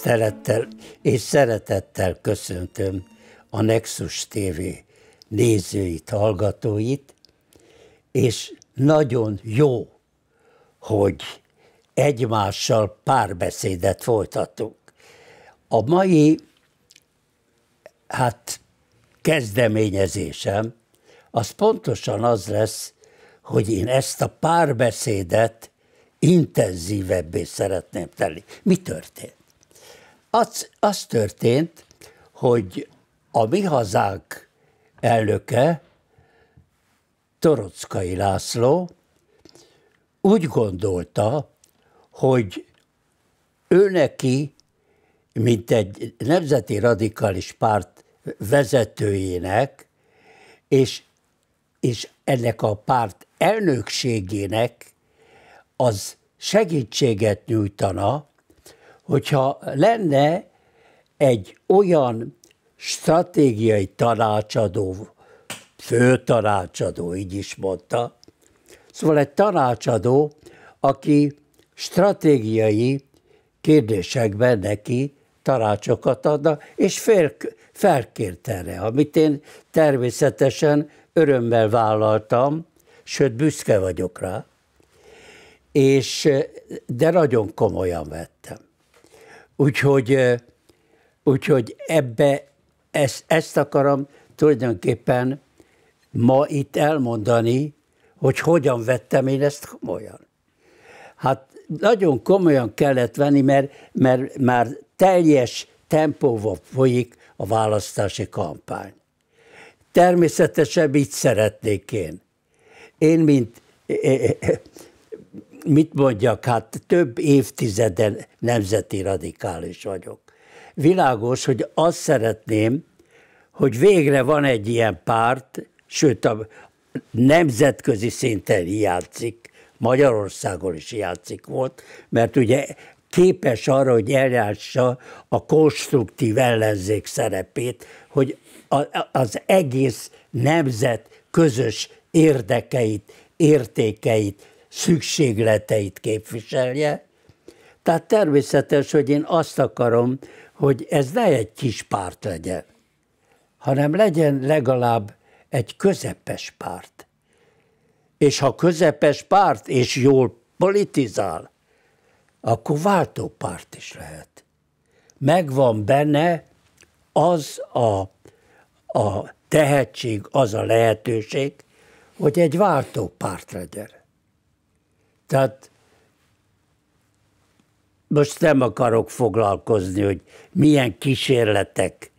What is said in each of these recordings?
Tisztelettel és szeretettel köszöntöm a Nexus TV nézőit, hallgatóit, és nagyon jó, hogy egymással párbeszédet folytatunk. A mai, hát kezdeményezésem, az pontosan az lesz, hogy én ezt a párbeszédet intenzívebbé szeretném tenni. Mi történt? Az, az történt, hogy a mi hazánk elnöke, Torockai László úgy gondolta, hogy ő neki, mint egy nemzeti radikális párt vezetőjének, és, és ennek a párt elnökségének az segítséget nyújtana hogyha lenne egy olyan stratégiai tanácsadó, főtanácsadó, így is mondta, szóval egy tanácsadó, aki stratégiai kérdésekben neki tanácsokat adna, és fél, felkért erre, amit én természetesen örömmel vállaltam, sőt, büszke vagyok rá, és, de nagyon komolyan vettem. Úgyhogy, úgyhogy ebbe ezt, ezt akarom tulajdonképpen ma itt elmondani, hogy hogyan vettem én ezt komolyan. Hát nagyon komolyan kellett venni, mert, mert már teljes tempóval folyik a választási kampány. Természetesen mit szeretnék én? Én, mint mit mondjak, hát több évtizeden nemzeti radikális vagyok. Világos, hogy azt szeretném, hogy végre van egy ilyen párt, sőt a nemzetközi szinten játszik, Magyarországon is játszik volt, mert ugye képes arra, hogy eljátsza a konstruktív ellenzék szerepét, hogy az egész nemzet közös érdekeit, értékeit, szükségleteit képviselje. Tehát természetes, hogy én azt akarom, hogy ez ne egy kis párt legyen, hanem legyen legalább egy közepes párt. És ha közepes párt és jól politizál, akkor váltó párt is lehet. Megvan benne az a, a tehetség, az a lehetőség, hogy egy váltó párt legyen. Tehát most nem akarok foglalkozni, hogy milyen kísérletek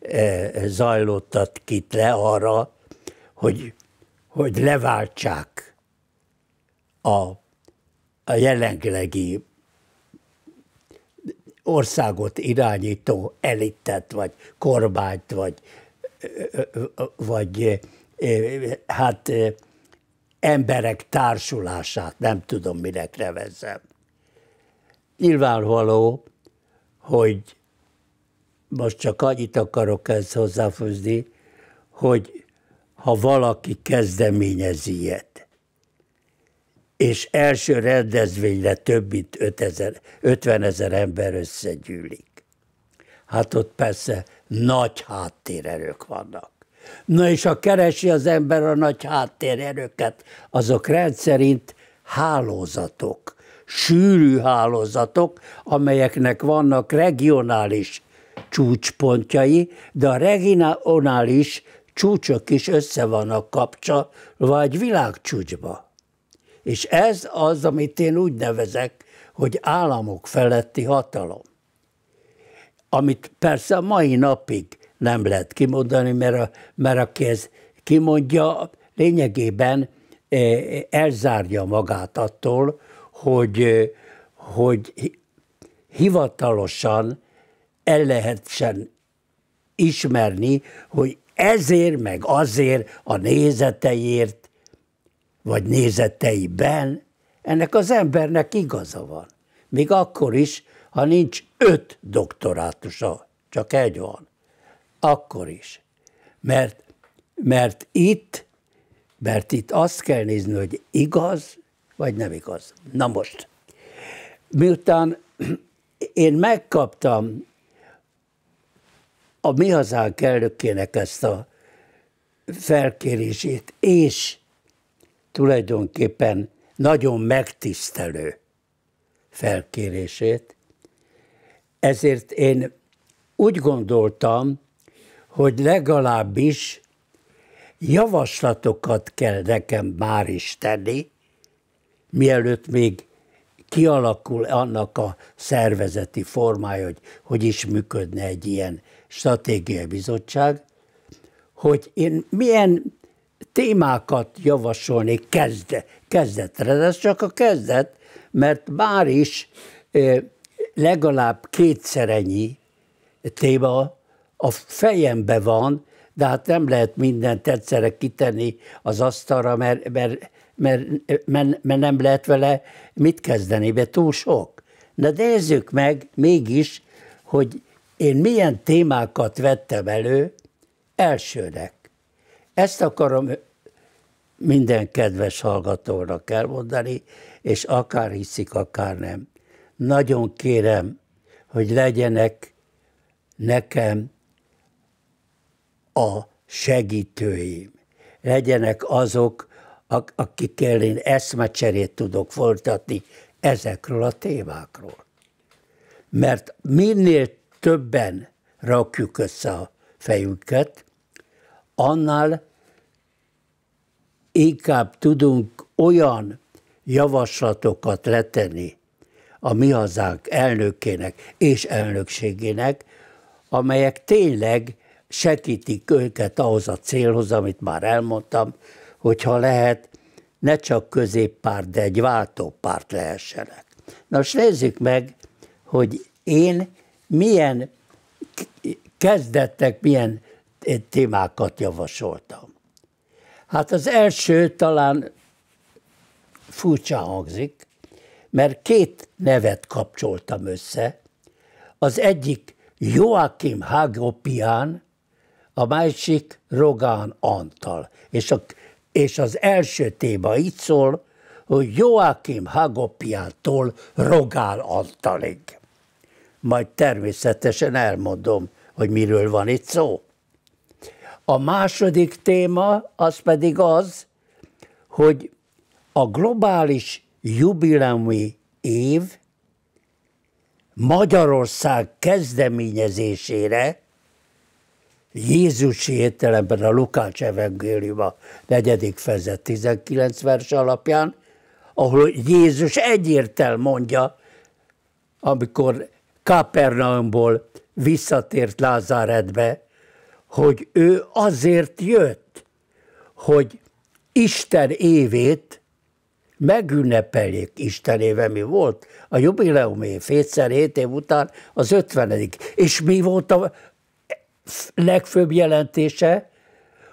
eh, zajlottak itt le arra, hogy, hogy leváltsák a, a jelenlegi országot irányító elitet, vagy korbányt, vagy, eh, eh, vagy hát emberek társulását, nem tudom, minek nevezzem. Nyilvánvaló, hogy most csak annyit akarok ezt hozzáfűzni, hogy ha valaki kezdeményez ilyet, és első rendezvényre több mint 5000, 50 ezer ember összegyűlik. Hát ott persze nagy háttérerők vannak. Na és ha keresi az ember a nagy háttérerőket, azok rendszerint hálózatok, sűrű hálózatok, amelyeknek vannak regionális csúcspontjai, de a regionális csúcsok is össze vannak kapcsolva egy világcsúcsba. És ez az, amit én úgy nevezek, hogy államok feletti hatalom. Amit persze a mai napig nem lehet kimondani, mert, a, mert aki ez kimondja, lényegében eh, elzárja magát attól, hogy, eh, hogy hivatalosan el lehetsen ismerni, hogy ezért, meg azért a nézeteiért, vagy nézeteiben ennek az embernek igaza van. Még akkor is, ha nincs öt doktorátusa, csak egy van. Akkor is. Mert, mert itt, mert itt azt kell nézni, hogy igaz, vagy nem igaz. Na most, miután én megkaptam a mi hazánk elnökének ezt a felkérését, és tulajdonképpen nagyon megtisztelő felkérését, ezért én úgy gondoltam, hogy legalábbis javaslatokat kell nekem már is tenni, mielőtt még kialakul annak a szervezeti formája, hogy hogy is működne egy ilyen stratégiai bizottság, hogy én milyen témákat javasolni kezd, kezdetre, de ez csak a kezdet, mert már is legalább kétszer ennyi téma a fejembe van, de hát nem lehet mindent egyszerre kitenni az asztalra, mert, mert, mert, mert, mert nem lehet vele mit kezdeni, mert túl sok. Na nézzük meg mégis, hogy én milyen témákat vettem elő elsőnek. Ezt akarom minden kedves hallgatónak elmondani, és akár hiszik, akár nem. Nagyon kérem, hogy legyenek nekem a segítőim. Legyenek azok, akikkel én eszmecserét tudok folytatni ezekről a témákról. Mert minél többen rakjuk össze a fejünket, annál inkább tudunk olyan javaslatokat letenni a mi hazánk elnökének és elnökségének, amelyek tényleg segítik őket ahhoz a célhoz, amit már elmondtam, hogyha lehet, ne csak középpárt, de egy váltópárt lehessenek. Na most nézzük meg, hogy én milyen kezdettek, milyen témákat javasoltam. Hát az első talán furcsa hangzik, mert két nevet kapcsoltam össze. Az egyik Joachim Hagopian, a másik Rogán Antal. És, a, és az első téma így szól, hogy Joachim Hagopiától Rogán Antalig. Majd természetesen elmondom, hogy miről van itt szó. A második téma az pedig az, hogy a globális jubileumi év Magyarország kezdeményezésére Jézusi értelemben a Lukács evangélium a negyedik fejezet 19 vers alapján, ahol Jézus egyértel mondja, amikor Kapernaumból visszatért Lázáredbe, hogy ő azért jött, hogy Isten évét megünnepeljék. Isten éve mi volt? A jubileum év, év után az 50 És mi volt a, legfőbb jelentése,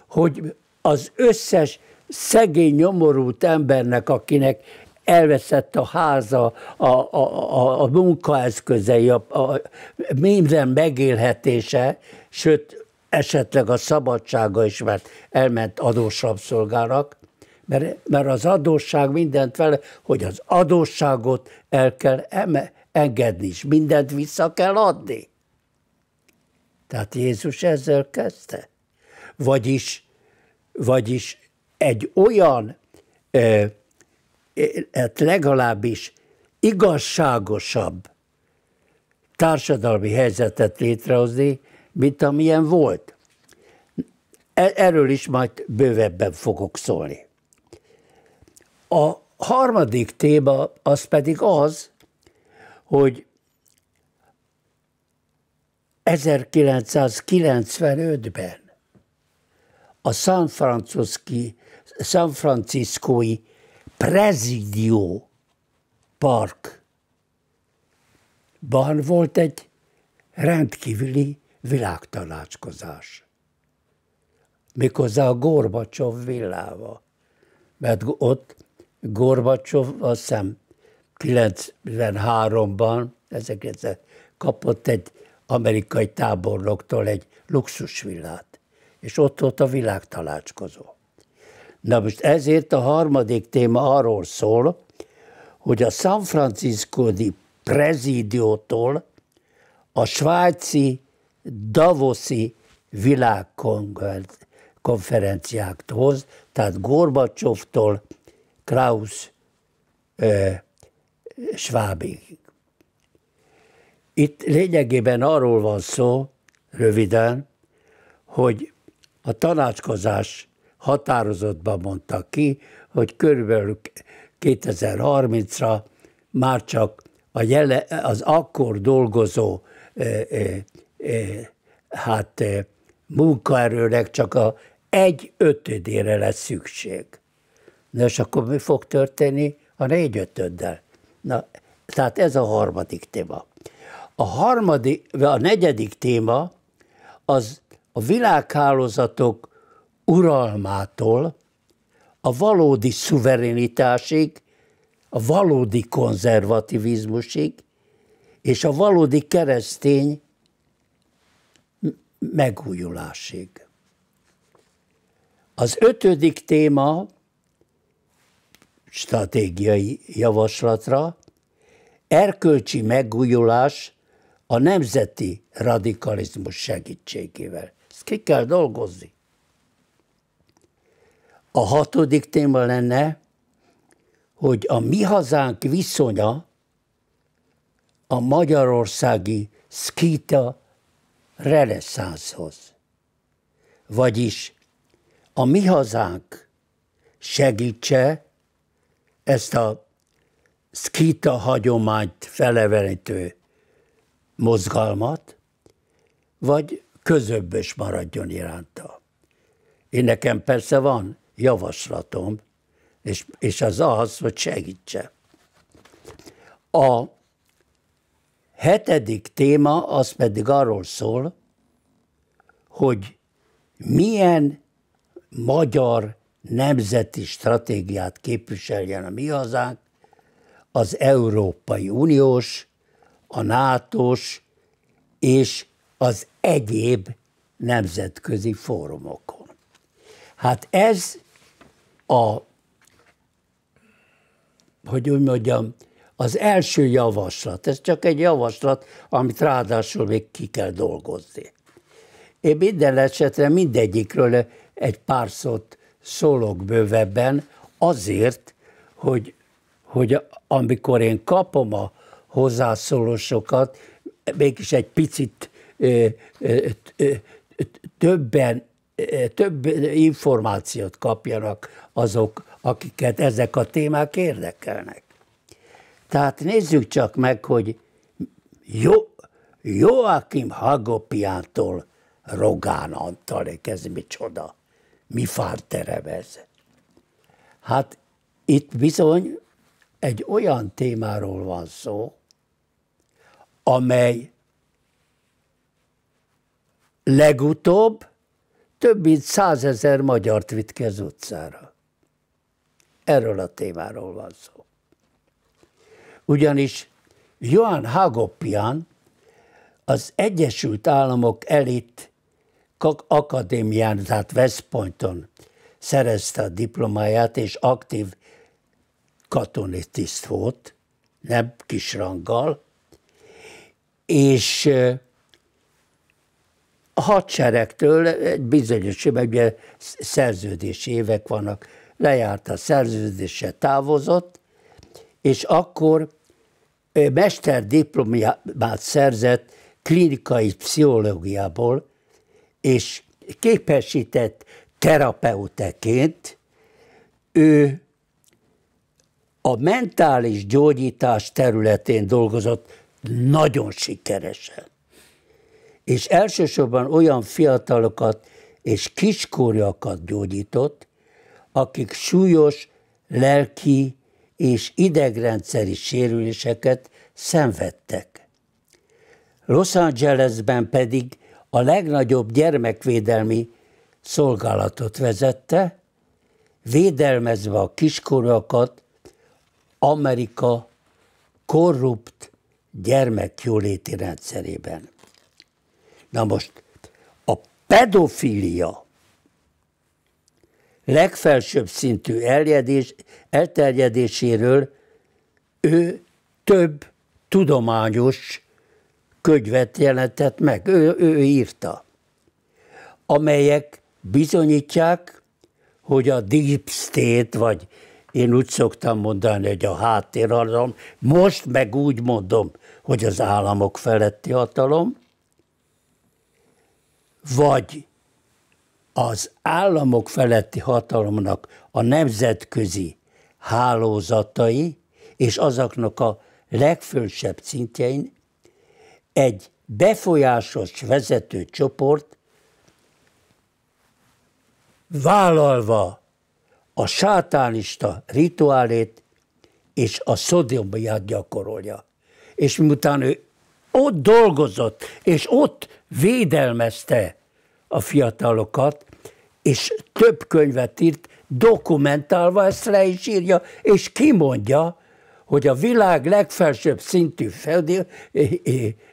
hogy az összes szegény, nyomorult embernek, akinek elveszett a háza, a, a, a, a munkaeszközei, a, a minden megélhetése, sőt, esetleg a szabadsága is, mert elment adós mert, mert az adósság mindent vele, hogy az adósságot el kell eme, engedni, és mindent vissza kell adni. Tehát Jézus ezzel kezdte. Vagyis, vagyis egy olyan, hát legalábbis igazságosabb társadalmi helyzetet létrehozni, mint amilyen volt. E-, erről is majd bővebben fogok szólni. A harmadik téma az pedig az, hogy 1995-ben a San, Francisco-i, San Franciscói Presidio Parkban volt egy rendkívüli világtanácskozás. Méghozzá a Gorbacsov villába. Mert ott Gorbacsov azt hiszem 93-ban ezeket kapott egy amerikai tábornoktól egy luxusvillát, és ott volt a világtanácskozó. Na most ezért a harmadik téma arról szól, hogy a San Francisco-di prezidiótól a svájci Davoszi hoz, tehát Gorbacsovtól Klaus eh, Schwabig itt lényegében arról van szó, röviden, hogy a tanácskozás határozottban mondta ki, hogy körülbelül 2030-ra már csak a jele, az akkor dolgozó e, e, e, hát munkaerőnek csak a egy ötödére lesz szükség. Na és akkor mi fog történni a négy ötöddel? Na, tehát ez a harmadik téma. A harmadik, vagy a negyedik téma az a világhálózatok uralmától a valódi szuverenitásig, a valódi konzervativizmusig és a valódi keresztény megújulásig. Az ötödik téma stratégiai javaslatra erkölcsi megújulás a nemzeti radikalizmus segítségével. Ezt ki kell dolgozni. A hatodik téma lenne, hogy a mi hazánk viszonya a magyarországi szkita reneszánszhoz. Vagyis a mi hazánk segítse ezt a szkita hagyományt felevelítő mozgalmat, vagy közöbbös maradjon iránta. Én nekem persze van javaslatom, és, és az az, hogy segítse. A hetedik téma az pedig arról szól, hogy milyen magyar nemzeti stratégiát képviseljen a mi hazánk az Európai Uniós a NATO-s és az egyéb nemzetközi fórumokon. Hát ez a, hogy úgy mondjam, az első javaslat, ez csak egy javaslat, amit ráadásul még ki kell dolgozni. Én minden esetre mindegyikről egy pár szót szólok bővebben, azért, hogy, hogy amikor én kapom a hozzászólósokat, mégis egy picit ö, ö, ö, többen, több információt kapjanak azok, akiket ezek a témák érdekelnek. Tehát nézzük csak meg, hogy jó, Joachim Hagopiántól Rogán Antalék, ez micsoda? Mi fárterem ez? Hát itt bizony egy olyan témáról van szó, amely legutóbb több mint százezer magyart vitt kez utcára. Erről a témáról van szó. Ugyanis Johan Hagopian az Egyesült Államok elit akadémián, tehát West Pointon szerezte a diplomáját, és aktív katonai tiszt volt, nem kis ranggal, és a hadseregtől egy bizonyos ugye szerződési évek vannak, lejárt a szerződése, távozott, és akkor diplomát szerzett klinikai pszichológiából, és képesített terapeuteként, ő a mentális gyógyítás területén dolgozott nagyon sikeresen. És elsősorban olyan fiatalokat és kiskorjakat gyógyított, akik súlyos lelki és idegrendszeri sérüléseket szenvedtek. Los Angelesben pedig a legnagyobb gyermekvédelmi szolgálatot vezette, védelmezve a kiskorokat Amerika korrupt gyermekjóléti rendszerében. Na most, a pedofilia legfelsőbb szintű eljedés, elterjedéséről ő több tudományos könyvet jelentett meg, ő, ő írta, amelyek bizonyítják, hogy a deep state, vagy én úgy szoktam mondani, hogy a háttérhatalom, most meg úgy mondom, hogy az államok feletti hatalom, vagy az államok feletti hatalomnak a nemzetközi hálózatai és azoknak a legfősebb szintjein egy befolyásos vezető csoport vállalva a sátánista rituálét és a szodombiát gyakorolja és miután ő ott dolgozott, és ott védelmezte a fiatalokat, és több könyvet írt, dokumentálva ezt le is írja, és kimondja, hogy a világ legfelsőbb szintű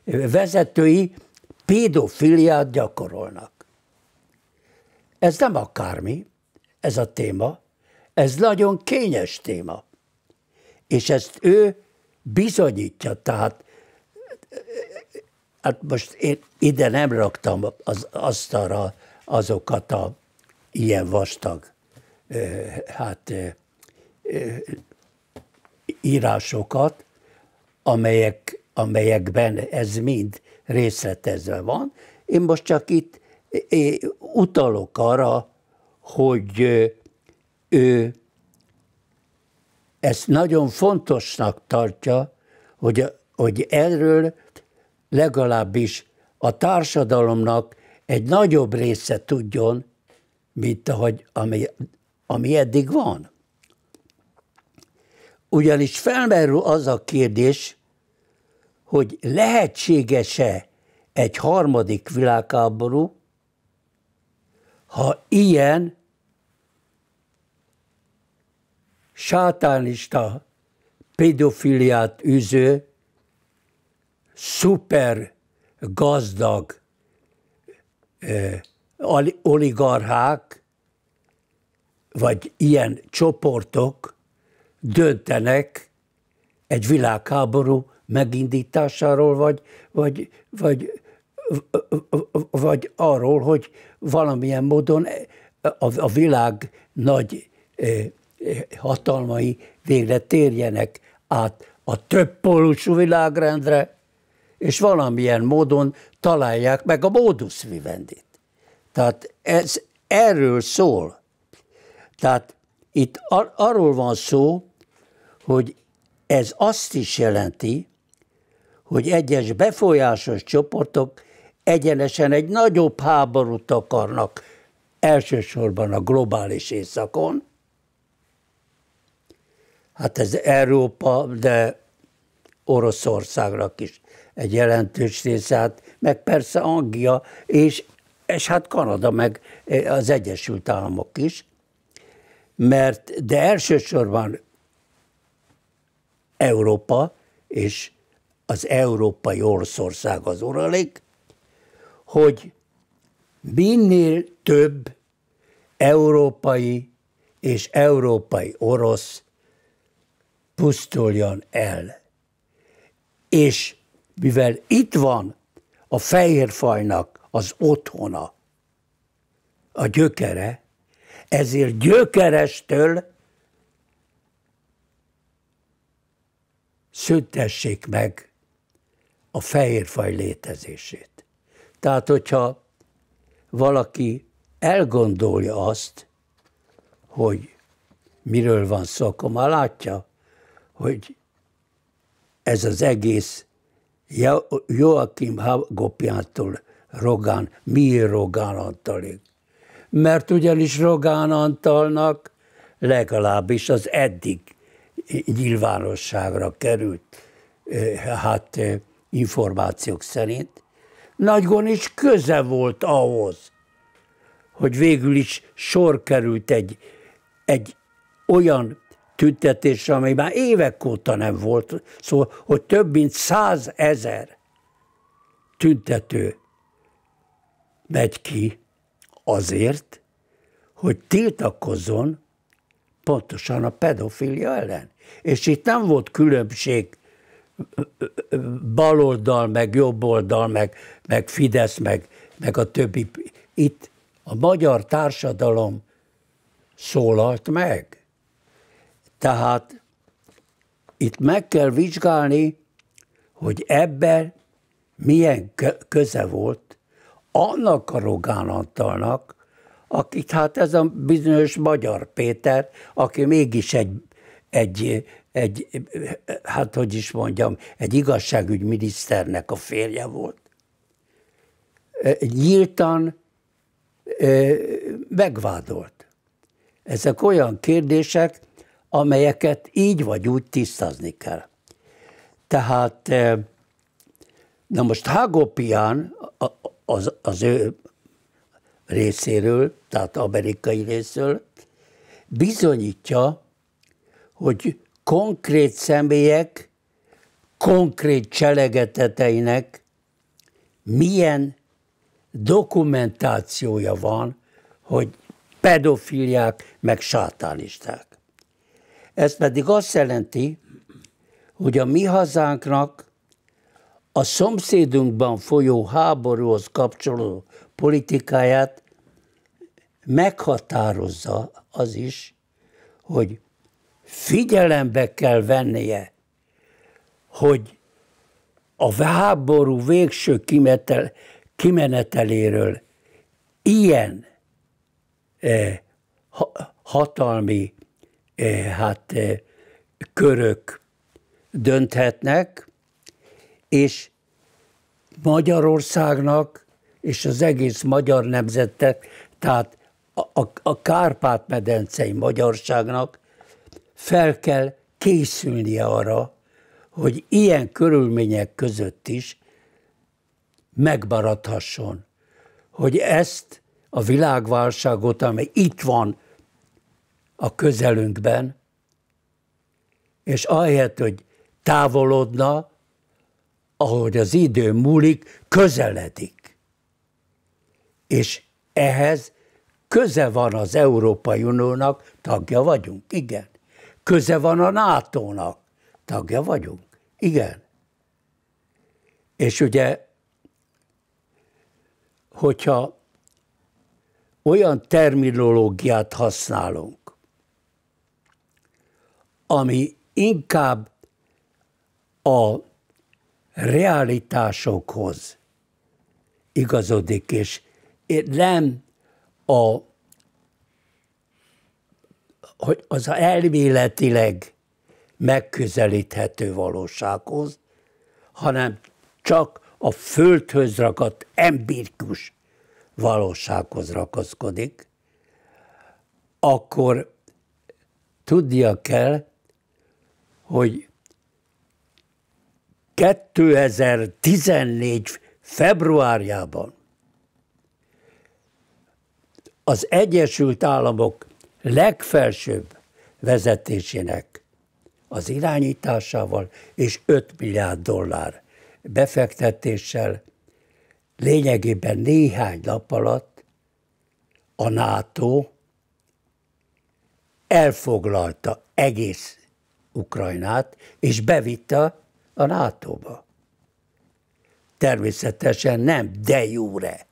vezetői pédofiliát gyakorolnak. Ez nem akármi, ez a téma, ez nagyon kényes téma. És ezt ő bizonyítja, tehát hát most én ide nem raktam az asztalra azokat a ilyen vastag hát írásokat, amelyek, amelyekben ez mind részletezve van. Én most csak itt utalok arra, hogy ő ezt nagyon fontosnak tartja, hogy, hogy erről legalábbis a társadalomnak egy nagyobb része tudjon, mint ahogy, ami, ami eddig van. Ugyanis felmerül az a kérdés, hogy lehetséges-e egy harmadik világháború, ha ilyen sátánista pedofiliát üző, szuper gazdag eh, oligarchák, vagy ilyen csoportok döntenek egy világháború megindításáról, vagy, vagy, vagy, vagy arról, hogy valamilyen módon a, a világ nagy eh, hatalmai végre térjenek át a többpólusú világrendre, és valamilyen módon találják meg a módus vivendit. Tehát ez erről szól. Tehát itt ar- arról van szó, hogy ez azt is jelenti, hogy egyes befolyásos csoportok egyenesen egy nagyobb háborút akarnak, elsősorban a globális északon, hát ez Európa, de Oroszországra is egy jelentős része, hát meg persze Anglia, és, és hát Kanada, meg eh, az Egyesült Államok is, mert de elsősorban Európa és az európai Oroszország az uralik, hogy minél több európai és európai orosz pusztuljon el. És mivel itt van a fajnak az otthona, a gyökere, ezért gyökerestől szüntessék meg a faj létezését. Tehát, hogyha valaki elgondolja azt, hogy miről van szó, akkor már látja, hogy ez az egész Joachim Gopjától Rogán, miért Rogán Antalig? Mert ugyanis Rogán Antalnak legalábbis az eddig nyilvánosságra került, hát információk szerint, nagyon is köze volt ahhoz, hogy végül is sor került egy, egy olyan tüntetésre, ami már évek óta nem volt, szóval, hogy több mint százezer tüntető megy ki azért, hogy tiltakozzon pontosan a pedofilia ellen. És itt nem volt különbség baloldal, meg jobboldal, meg, meg Fidesz, meg, meg a többi. Itt a magyar társadalom szólalt meg. Tehát itt meg kell vizsgálni, hogy ebben milyen köze volt annak a Rogán Antalnak, akit hát ez a bizonyos Magyar Péter, aki mégis egy, egy, egy hát hogy is mondjam, egy igazságügyminiszternek a férje volt. Nyíltan megvádolt. Ezek olyan kérdések, amelyeket így vagy úgy tisztázni kell. Tehát, eh, na most Hagopian az, az ő részéről, tehát amerikai részről, bizonyítja, hogy konkrét személyek konkrét cselegeteteinek milyen dokumentációja van, hogy pedofiliák meg sátánisták. Ez pedig azt jelenti, hogy a mi hazánknak a szomszédunkban folyó háborúhoz kapcsolódó politikáját meghatározza az is, hogy figyelembe kell vennie, hogy a háború végső kimetel, kimeneteléről ilyen eh, hatalmi hát körök dönthetnek, és Magyarországnak és az egész magyar nemzetnek, tehát a, a, a Kárpát-medencei magyarságnak fel kell készülnie arra, hogy ilyen körülmények között is megmaradhasson. Hogy ezt a világválságot, ami itt van a közelünkben, és ahelyett, hogy távolodna, ahogy az idő múlik, közeledik. És ehhez köze van az Európai Uniónak, tagja vagyunk, igen. Köze van a NATO-nak, tagja vagyunk, igen. És ugye, hogyha olyan terminológiát használunk, ami inkább a realitásokhoz igazodik, és nem a, hogy az elméletileg megközelíthető valósághoz, hanem csak a földhöz ragadt empirikus valósághoz rakaszkodik, akkor tudnia kell, hogy 2014 februárjában az Egyesült Államok legfelsőbb vezetésének az irányításával és 5 milliárd dollár befektetéssel lényegében néhány nap alatt a NATO elfoglalta egész Ukrajnát, és bevitte a NATO-ba. Természetesen nem de jure,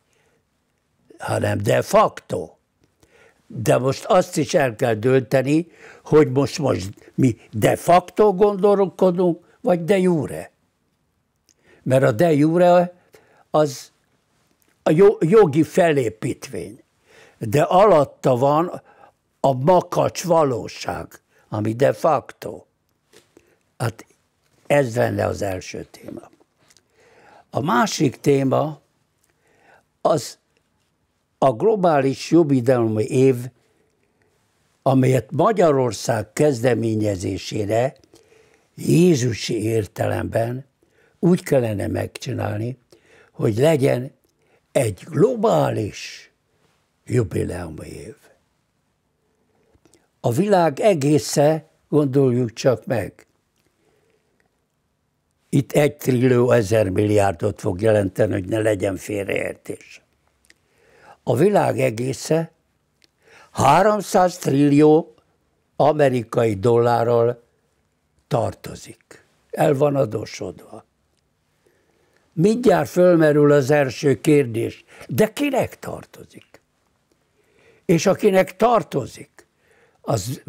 hanem de facto. De most azt is el kell dönteni, hogy most, most mi de facto gondolkodunk, vagy de jure. Mert a de jure az a jogi felépítvény, de alatta van a makacs valóság, ami de facto. Hát ez lenne az első téma. A másik téma az a globális jobbidelmi év, amelyet Magyarország kezdeményezésére Jézusi értelemben úgy kellene megcsinálni, hogy legyen egy globális jubileumi év. A világ egésze, gondoljuk csak meg, itt egy trillió ezer milliárdot fog jelenteni, hogy ne legyen félreértés. A világ egésze 300 trillió amerikai dollárral tartozik. El van adósodva. Mindjárt fölmerül az első kérdés, de kinek tartozik? És akinek tartozik, az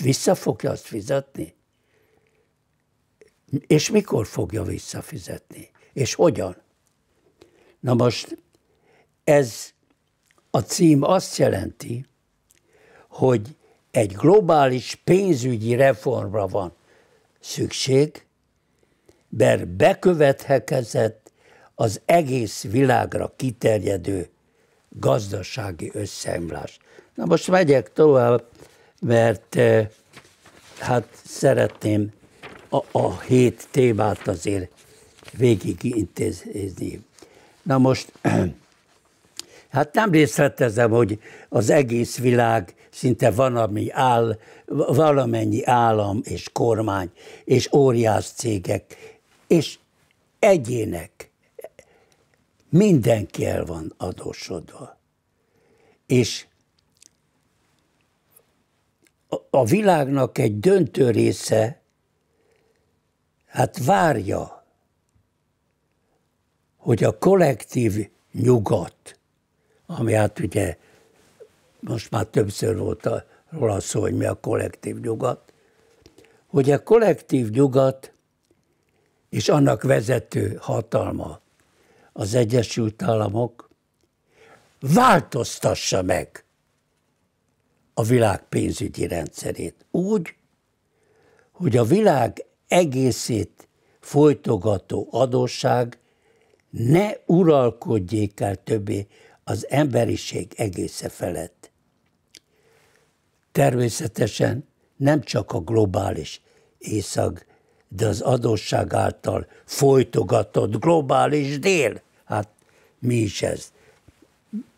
vissza fogja azt fizetni? És mikor fogja visszafizetni? És hogyan? Na most ez a cím azt jelenti, hogy egy globális pénzügyi reformra van szükség, mert bekövethekezett az egész világra kiterjedő gazdasági összeomlás. Na most megyek tovább, mert eh, hát szeretném a, a hét témát azért végig intézni. Na most, hát nem részletezem, hogy az egész világ szinte van, ami áll, valamennyi állam és kormány, és óriás cégek, és egyének. Mindenki el van adósodva. És a világnak egy döntő része hát várja, hogy a kollektív nyugat, ami hát ugye most már többször volt a, róla szó, hogy mi a kollektív nyugat, hogy a kollektív nyugat és annak vezető hatalma az Egyesült Államok változtassa meg a világ pénzügyi rendszerét úgy, hogy a világ egészét folytogató adósság ne uralkodjék el többé az emberiség egésze felett. Természetesen nem csak a globális észak, de az adósság által folytogatott globális dél. Hát mi is ez?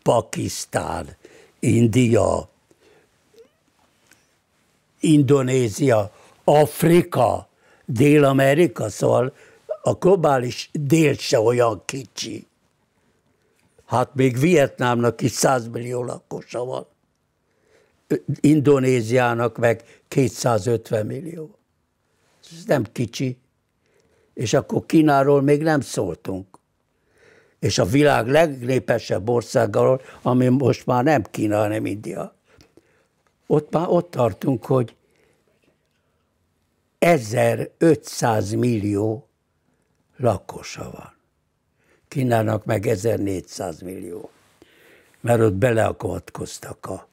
Pakisztán, India, Indonézia, Afrika, Dél-Amerika, szóval a globális dél se olyan kicsi. Hát még Vietnámnak is 100 millió lakosa van. Indonéziának meg 250 millió. Ez nem kicsi. És akkor Kínáról még nem szóltunk. És a világ legnépesebb országáról, ami most már nem Kína, hanem India. Ott már ott tartunk, hogy 1500 millió lakosa van. Kínának meg 1400 millió, mert ott beleakadkoztak a,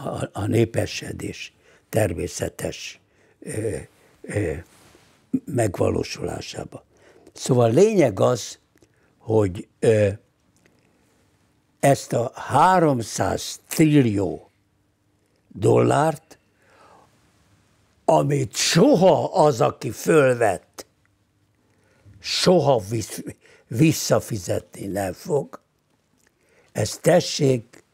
a, a népesedés természetes ö, ö, megvalósulásába. Szóval lényeg az, hogy ö, ezt a 300 trillió dollárt amit soha az, aki fölvett, soha visszafizetni nem fog, ezt tessék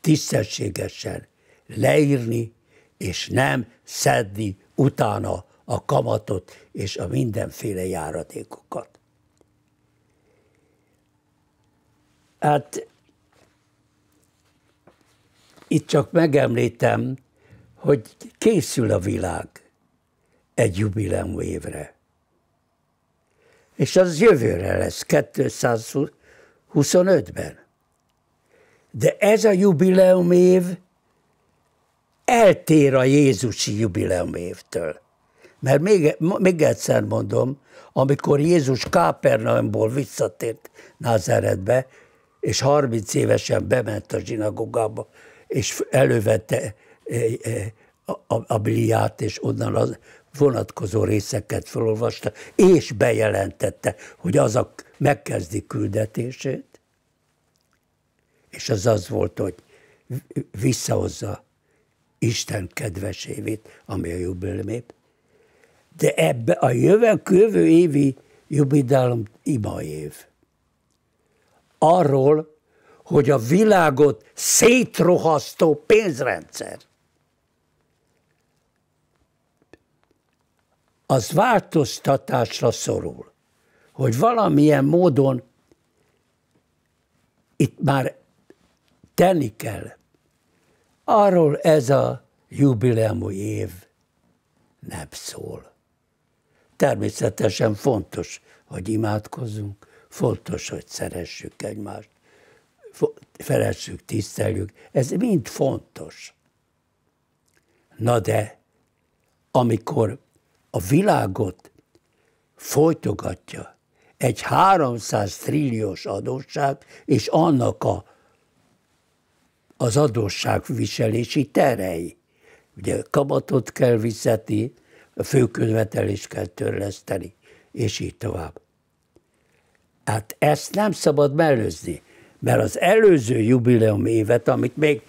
tisztességesen leírni, és nem szedni utána a kamatot és a mindenféle járatékokat. Hát itt csak megemlítem, hogy készül a világ egy jubileum évre. És az jövőre lesz, 225-ben. De ez a jubileum év eltér a Jézusi jubileum évtől. Mert még, még egyszer mondom, amikor Jézus Kápernaumból visszatért Názáretbe, és 30 évesen bement a zsinagogába, és elővette E, e, a, a Bliát, és onnan az vonatkozó részeket felolvasta, és bejelentette, hogy az a megkezdi küldetését, és az az volt, hogy visszahozza Isten kedves évét, ami a jubileumép. De ebbe a jövő, jövő évi jubilálom ima év. Arról, hogy a világot szétrohasztó pénzrendszer az változtatásra szorul, hogy valamilyen módon itt már tenni kell. Arról ez a jubileumi év nem szól. Természetesen fontos, hogy imádkozzunk, fontos, hogy szeressük egymást, felessük, tiszteljük, ez mind fontos. Na de, amikor a világot folytogatja egy 300 trilliós adósság, és annak a, az adósság viselési terei. Ugye kamatot kell visszeti, a főkönyvetelést kell törleszteni, és így tovább. Hát ezt nem szabad mellőzni, mert az előző jubileum évet, amit még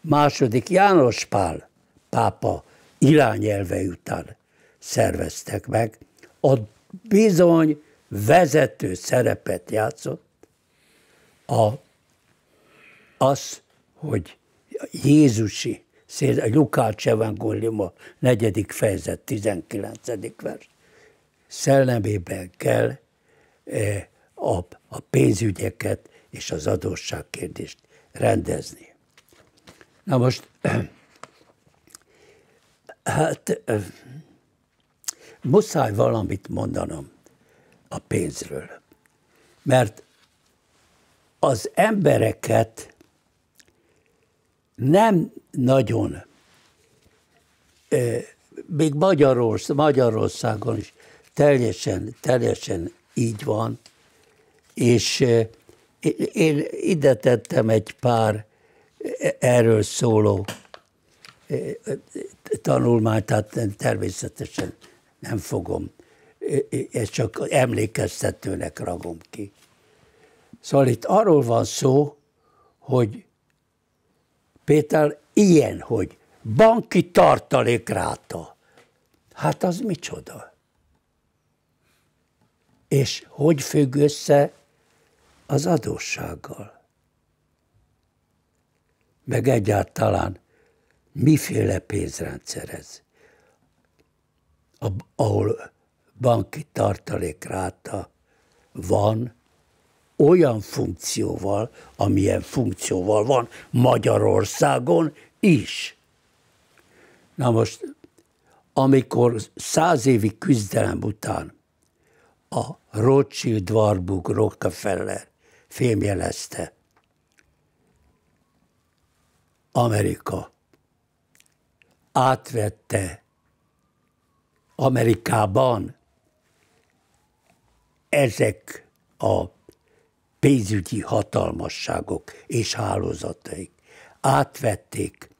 második János Pál pápa irányelve után szerveztek meg. A bizony vezető szerepet játszott a, az, hogy Jézusi, Lukács evangélium a negyedik fejezet, 19. vers szellemében kell e, a, a pénzügyeket és az adósságkérdést rendezni. Na most, hát muszáj valamit mondanom a pénzről. Mert az embereket nem nagyon, még Magyarország, Magyarországon is teljesen, teljesen így van, és én ide tettem egy pár e, erről szóló tanulmányt, tehát természetesen nem fogom. Ezt csak emlékeztetőnek ragom ki. Szóval itt arról van szó, hogy Péter ilyen, hogy banki tartalék ráta. Hát az micsoda? És hogy függ össze az adóssággal? Meg egyáltalán miféle pénzrendszer ez? ahol banki tartalékráta van, olyan funkcióval, amilyen funkcióval van Magyarországon is. Na most, amikor száz évi küzdelem után a Rothschild Warburg Rockefeller fémjelezte Amerika átvette Amerikában ezek a pénzügyi hatalmasságok és hálózataik átvették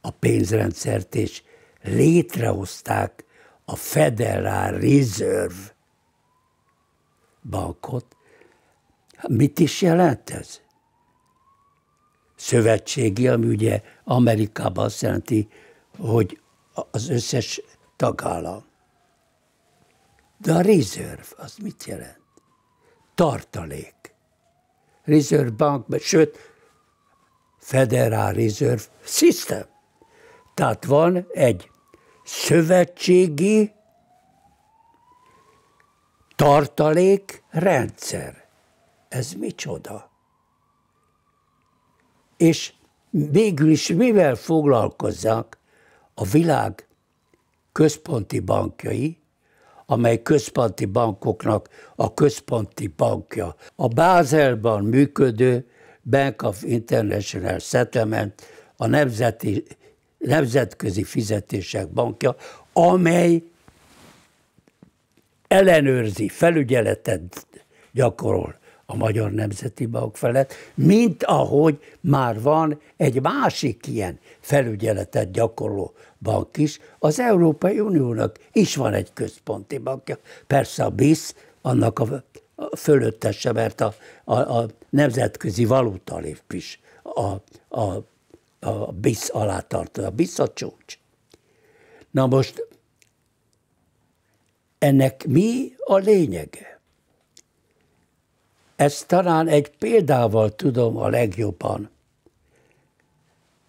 a pénzrendszert, és létrehozták a Federal Reserve bankot. Hát mit is jelent ez? Szövetségi, ami ugye Amerikában azt jelenti, hogy az összes tagállam. De a reserve az mit jelent? Tartalék. Reserve Bank, sőt, Federal Reserve System. Tehát van egy szövetségi tartalék rendszer. Ez micsoda? És végül is mivel foglalkoznak a világ központi bankjai, amely központi bankoknak a központi bankja. A Bázelban működő Bank of International Settlement a nemzeti, nemzetközi fizetések bankja, amely ellenőrzi, felügyeletet gyakorol a Magyar Nemzeti Bank felett, mint ahogy már van egy másik ilyen felügyeletet gyakorló bank is, az Európai Uniónak is van egy központi bankja. Persze a BISZ, annak a fölöttese, mert a, a, a nemzetközi valutalép is a, a, a BISZ alá tartozik, a BISZ a csúcs. Na most ennek mi a lényege? Ezt talán egy példával tudom a legjobban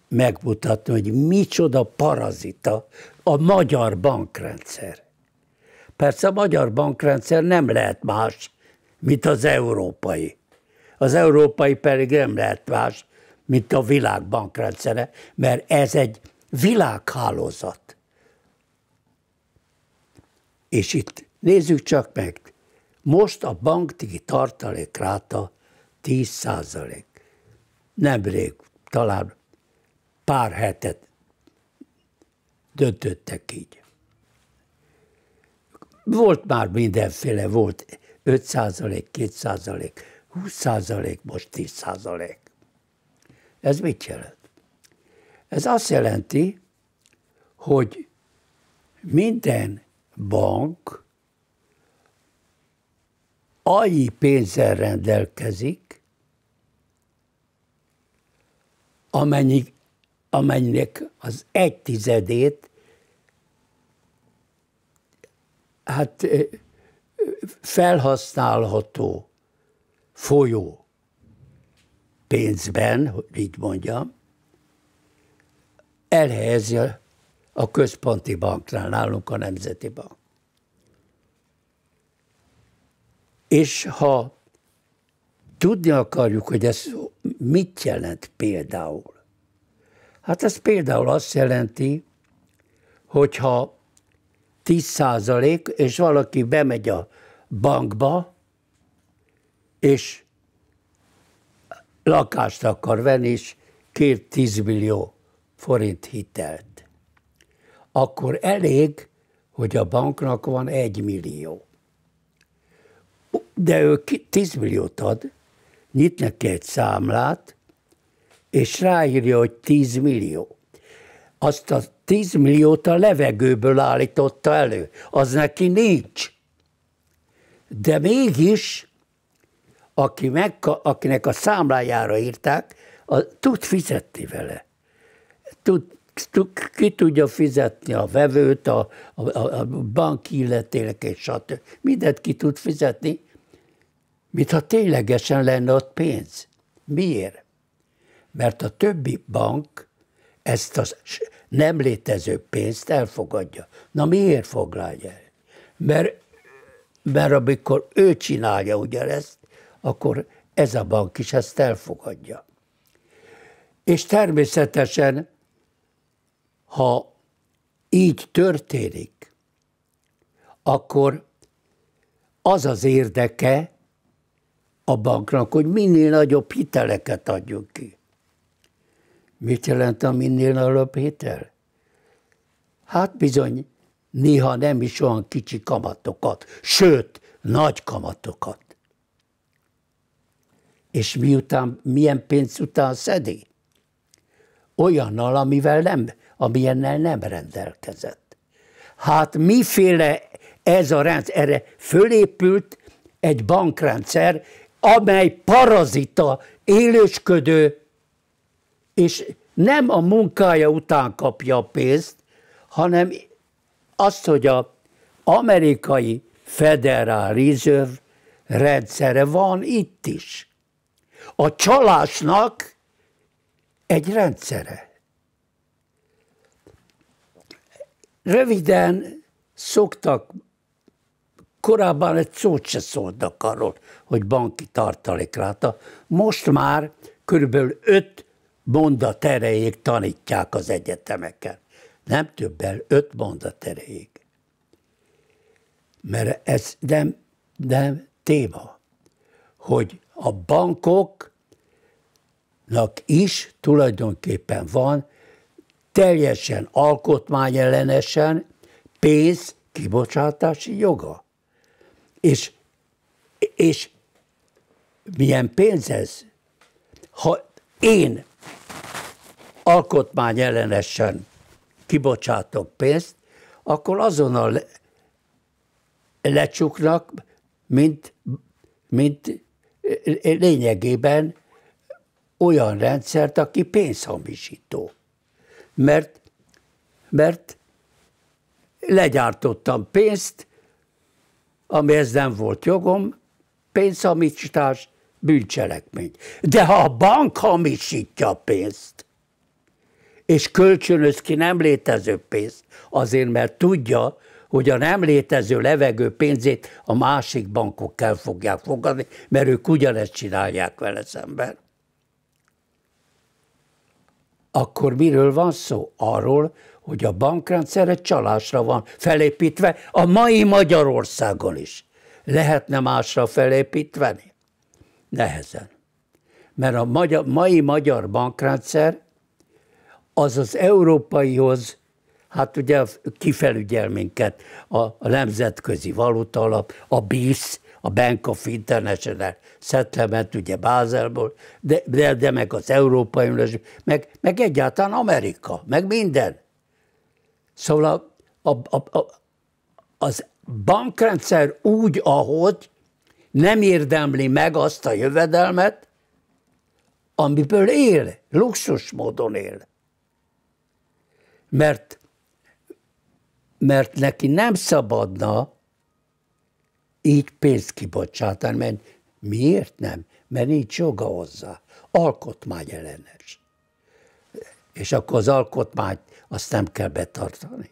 megmutatni, hogy micsoda parazita a magyar bankrendszer. Persze a magyar bankrendszer nem lehet más, mint az európai. Az európai pedig nem lehet más, mint a világ bankrendszere, mert ez egy világhálózat. És itt nézzük csak meg, most a banktigi tartalék ráta 10 százalék. Nemrég, talán pár hetet döntöttek így. Volt már mindenféle, volt 5 százalék, 2 százalék, 20 százalék, most 10 százalék. Ez mit jelent? Ez azt jelenti, hogy minden bank annyi pénzzel rendelkezik, amennyi, amennyinek az egy tizedét, hát felhasználható folyó pénzben, hogy így mondjam, elhelyezi a központi banknál, nálunk a Nemzeti Bank. És ha tudni akarjuk, hogy ez mit jelent például, hát ez például azt jelenti, hogyha 10 százalék, és valaki bemegy a bankba, és lakást akar venni, és kér 10 millió forint hitelt, akkor elég, hogy a banknak van 1 millió de ő 10 milliót ad, nyit neki egy számlát, és ráírja, hogy 10 millió. Azt a 10 milliót a levegőből állította elő. Az neki nincs. De mégis, aki meg, akinek a számlájára írták, a, tud fizetni vele. Tud, ki tudja fizetni a vevőt, a, a, a banki illetének, és stb. Mindent ki tud fizetni, mintha ténylegesen lenne ott pénz. Miért? Mert a többi bank ezt a nem létező pénzt elfogadja. Na miért foglalja el? Mert, mert amikor ő csinálja ugye ezt, akkor ez a bank is ezt elfogadja. És természetesen, ha így történik, akkor az az érdeke, a banknak, hogy minél nagyobb hiteleket adjuk ki. Mit jelent a minél nagyobb hitel? Hát bizony, néha nem is olyan kicsi kamatokat, sőt, nagy kamatokat. És miután, milyen pénz után szedi? Olyannal, amivel nem, amilyennel nem rendelkezett. Hát miféle ez a rendszer? Erre fölépült egy bankrendszer, amely parazita, élősködő, és nem a munkája után kapja a pénzt, hanem azt, hogy a amerikai Federal Reserve rendszere van itt is. A csalásnak egy rendszere. Röviden szoktak korábban egy szót se szóltak arról, hogy banki ráta. Most már körülbelül öt mondat erejéig tanítják az egyetemeken. Nem többel, öt mondat erejéig. Mert ez nem, nem téma, hogy a bankoknak is tulajdonképpen van teljesen alkotmányellenesen pénz kibocsátási joga. És, és milyen pénz ez? Ha én alkotmány ellenesen kibocsátok pénzt, akkor azonnal le, lecsuknak, mint, mint eh, lényegében olyan rendszert, aki pénzhamisító. Mert, mert legyártottam pénzt, amihez nem volt jogom, pénzhamisítás, bűncselekmény. De ha a bank hamisítja a pénzt, és kölcsönöz ki nem létező pénzt, azért mert tudja, hogy a nem létező levegő pénzét a másik bankok el fogják fogadni, mert ők ugyanezt csinálják vele szemben. Akkor miről van szó? Arról, hogy a bankrendszer egy csalásra van felépítve, a mai Magyarországon is. Lehetne másra felépíteni? Nehezen. Mert a magyar, mai magyar bankrendszer az az európaihoz, hát ugye kifelügyel minket a, a Nemzetközi Valuta Alap, a BIS, a Bank of International Settlement, ugye Bázelból, de, de, de meg az Európai Unió, meg, meg egyáltalán Amerika, meg minden. Szóval a, a, a, a, az bankrendszer úgy, ahogy nem érdemli meg azt a jövedelmet, amiből él, luxus módon él. Mert, mert neki nem szabadna így pénzt kibocsátani, mert miért nem? Mert nincs joga hozzá. Alkotmány ellenes. És akkor az alkotmányt azt nem kell betartani.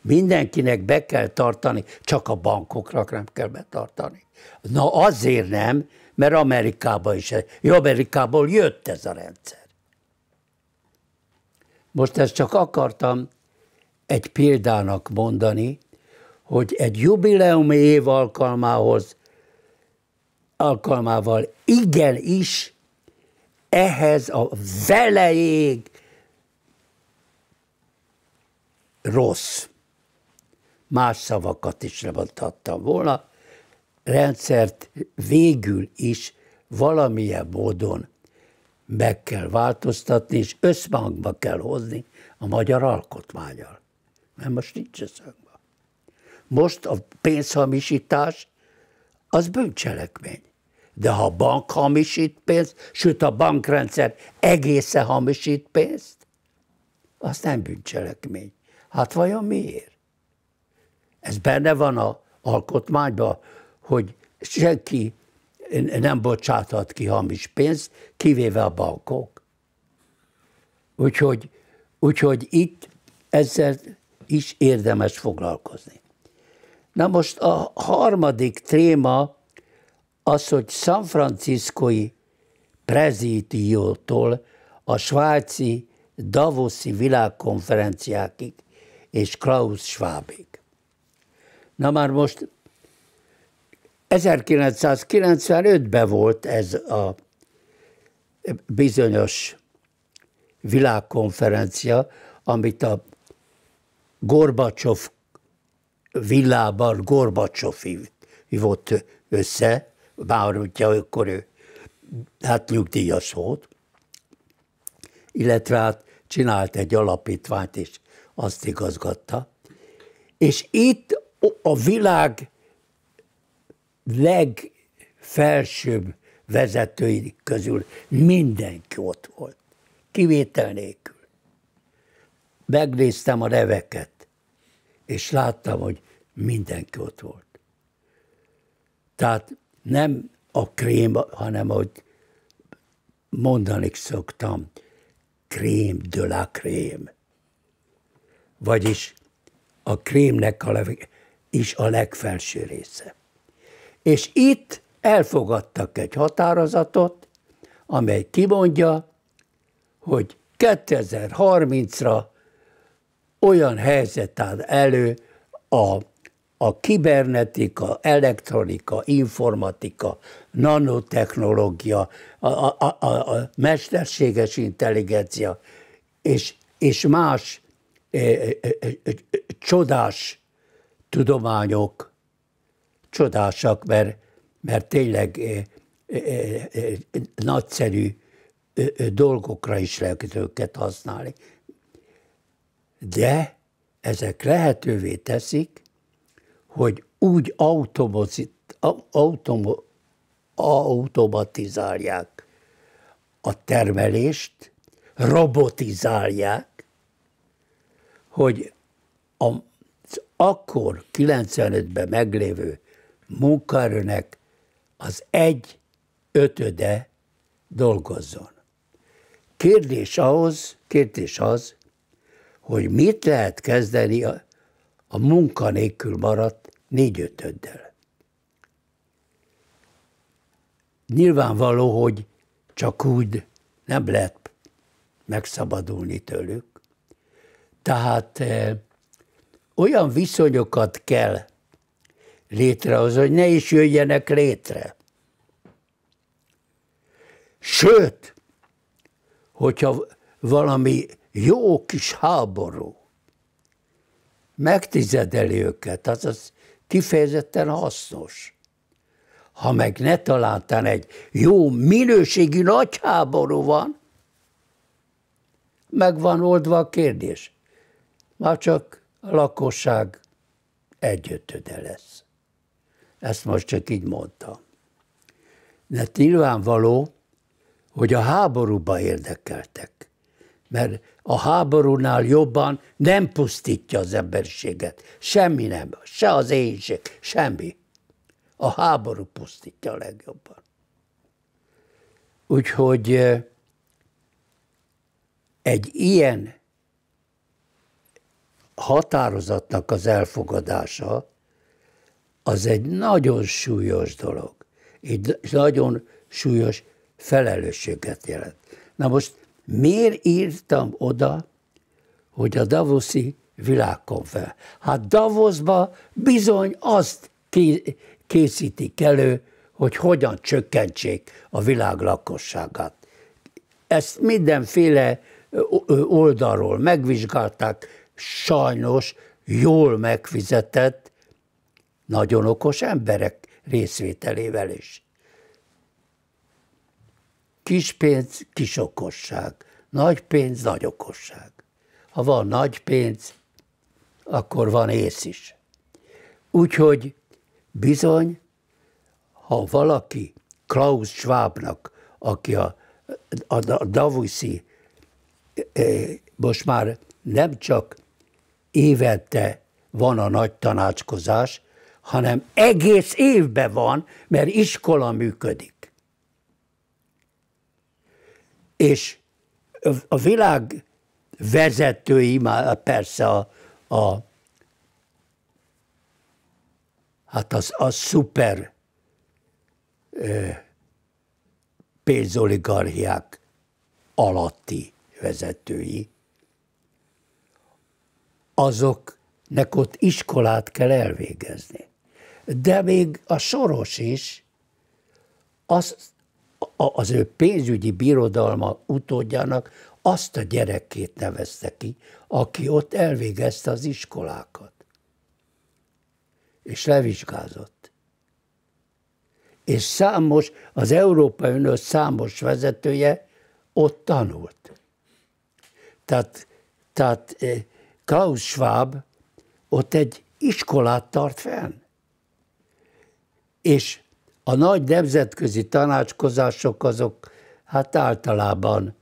Mindenkinek be kell tartani, csak a bankoknak nem kell betartani. Na azért nem, mert Amerikában is, Amerikából jött ez a rendszer. Most ezt csak akartam egy példának mondani, hogy egy jubileumi év alkalmához, alkalmával igenis ehhez a velejéig rossz. Más szavakat is lemondhattam volna, rendszert végül is valamilyen módon meg kell változtatni, és összhangba kell hozni a magyar alkotmányal. Mert most nincs összhangban. Most a pénzhamisítás az bűncselekmény. De ha a bank hamisít pénzt, sőt a bankrendszer egészen hamisít pénzt, az nem bűncselekmény. Hát vajon miért? Ez benne van a alkotmányban, hogy senki nem bocsáthat ki hamis pénzt, kivéve a bankok. Úgyhogy, úgyhogy itt ezzel is érdemes foglalkozni. Na most a harmadik téma az, hogy San Franciscoi prezidiótól a svájci Davoszi világkonferenciákig és Klaus Schwabig. Na már most 1995-ben volt ez a bizonyos világkonferencia, amit a Gorbacsov villában Gorbacsov hívott össze, bár ugye akkor ő hát nyugdíjas volt, illetve hát csinált egy alapítványt, és azt igazgatta. És itt a világ legfelsőbb vezetői közül mindenki ott volt, kivétel nélkül. Megnéztem a neveket, és láttam, hogy mindenki ott volt. Tehát nem a krém, hanem hogy mondani szoktam, krém de la krém vagyis a krémnek a leg, is a legfelső része. És itt elfogadtak egy határozatot, amely kimondja, hogy 2030-ra olyan helyzet áll elő a, a kibernetika, elektronika, informatika, nanotechnológia, a, a, a, a mesterséges intelligencia és, és más csodás tudományok, csodásak, mert, mert tényleg nagyszerű dolgokra is lehet őket használni. De ezek lehetővé teszik, hogy úgy automozit, automo, automatizálják a termelést, robotizálják, hogy az akkor 95-ben meglévő munkaerőnek az egy ötöde dolgozzon. Kérdés ahhoz, kérdés az, hogy mit lehet kezdeni a, a munkanélkül maradt négyötöddel. Nyilvánvaló, hogy csak úgy nem lehet megszabadulni tőlük. Tehát olyan viszonyokat kell létrehozni, hogy ne is jöjjenek létre. Sőt, hogyha valami jó kis háború megtizedeli őket, az az kifejezetten hasznos. Ha meg ne találtan egy jó minőségi nagy háború van, meg van oldva a kérdés már csak a lakosság egyötöde lesz. Ezt most csak így mondtam. Mert nyilvánvaló, hogy a háborúba érdekeltek, mert a háborúnál jobban nem pusztítja az emberiséget. Semmi nem, se az éjség, semmi. A háború pusztítja a legjobban. Úgyhogy eh, egy ilyen határozatnak az elfogadása az egy nagyon súlyos dolog, egy nagyon súlyos felelősséget jelent. Na most miért írtam oda, hogy a Davoszi világkonferencia? Hát Davosba bizony azt készítik elő, hogy hogyan csökkentsék a világ lakosságát. Ezt mindenféle oldalról megvizsgálták, sajnos jól megfizetett, nagyon okos emberek részvételével is. Kis pénz, kis okosság. Nagy pénz, nagy okosság. Ha van nagy pénz, akkor van ész is. Úgyhogy bizony, ha valaki Klaus Schwabnak, aki a, a, a Davuszi, eh, eh, most már nem csak évente van a nagy tanácskozás, hanem egész évben van, mert iskola működik. És a világ vezetői, már persze a, a hát az, a szuper eh, pénzoligarchiák alatti vezetői, azoknek ott iskolát kell elvégezni. De még a soros is, az, az ő pénzügyi birodalma utódjának azt a gyerekét nevezte ki, aki ott elvégezte az iskolákat. És levizsgázott. És számos, az Európai Unió számos vezetője ott tanult. Tehát, tehát eh, Klaus Schwab ott egy iskolát tart fenn. És a nagy nemzetközi tanácskozások azok hát általában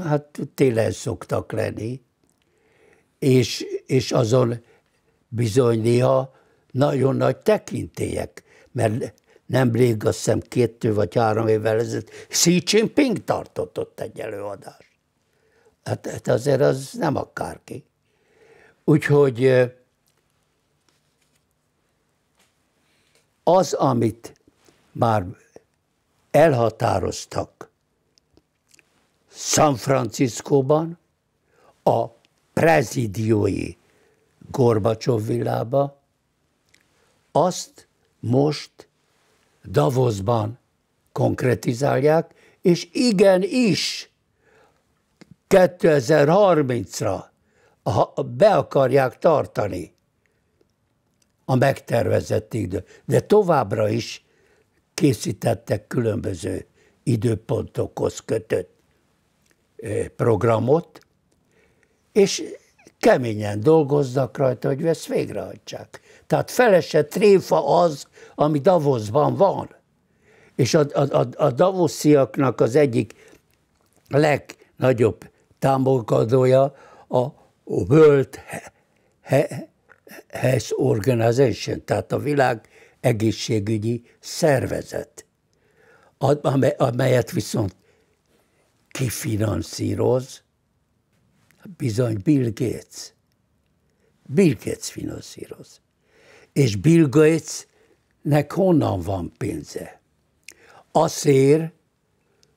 hát télen szoktak lenni, és, és azon bizony néha nagyon nagy tekintélyek, mert rég, azt hiszem kettő vagy három évvel ezelőtt Xi Jinping tartott ott egy előadást. Hát, hát azért az nem akárki. Úgyhogy az, amit már elhatároztak San Franciscóban, a prezidiói Gorbacsov villába, azt most Davosban konkretizálják, és igenis 2030-ra be akarják tartani a megtervezett idő. De továbbra is készítettek különböző időpontokhoz kötött programot, és keményen dolgoznak rajta, hogy ezt végrehajtsák. Tehát felesett tréfa az, ami Davosban van. És a, a, a, a davosziaknak az egyik legnagyobb támogatója a World Health Organization, tehát a világ egészségügyi szervezet, amelyet viszont kifinanszíroz, bizony Bill Gates. Bill Gates finanszíroz. És Bill Gatesnek honnan van pénze? Azért,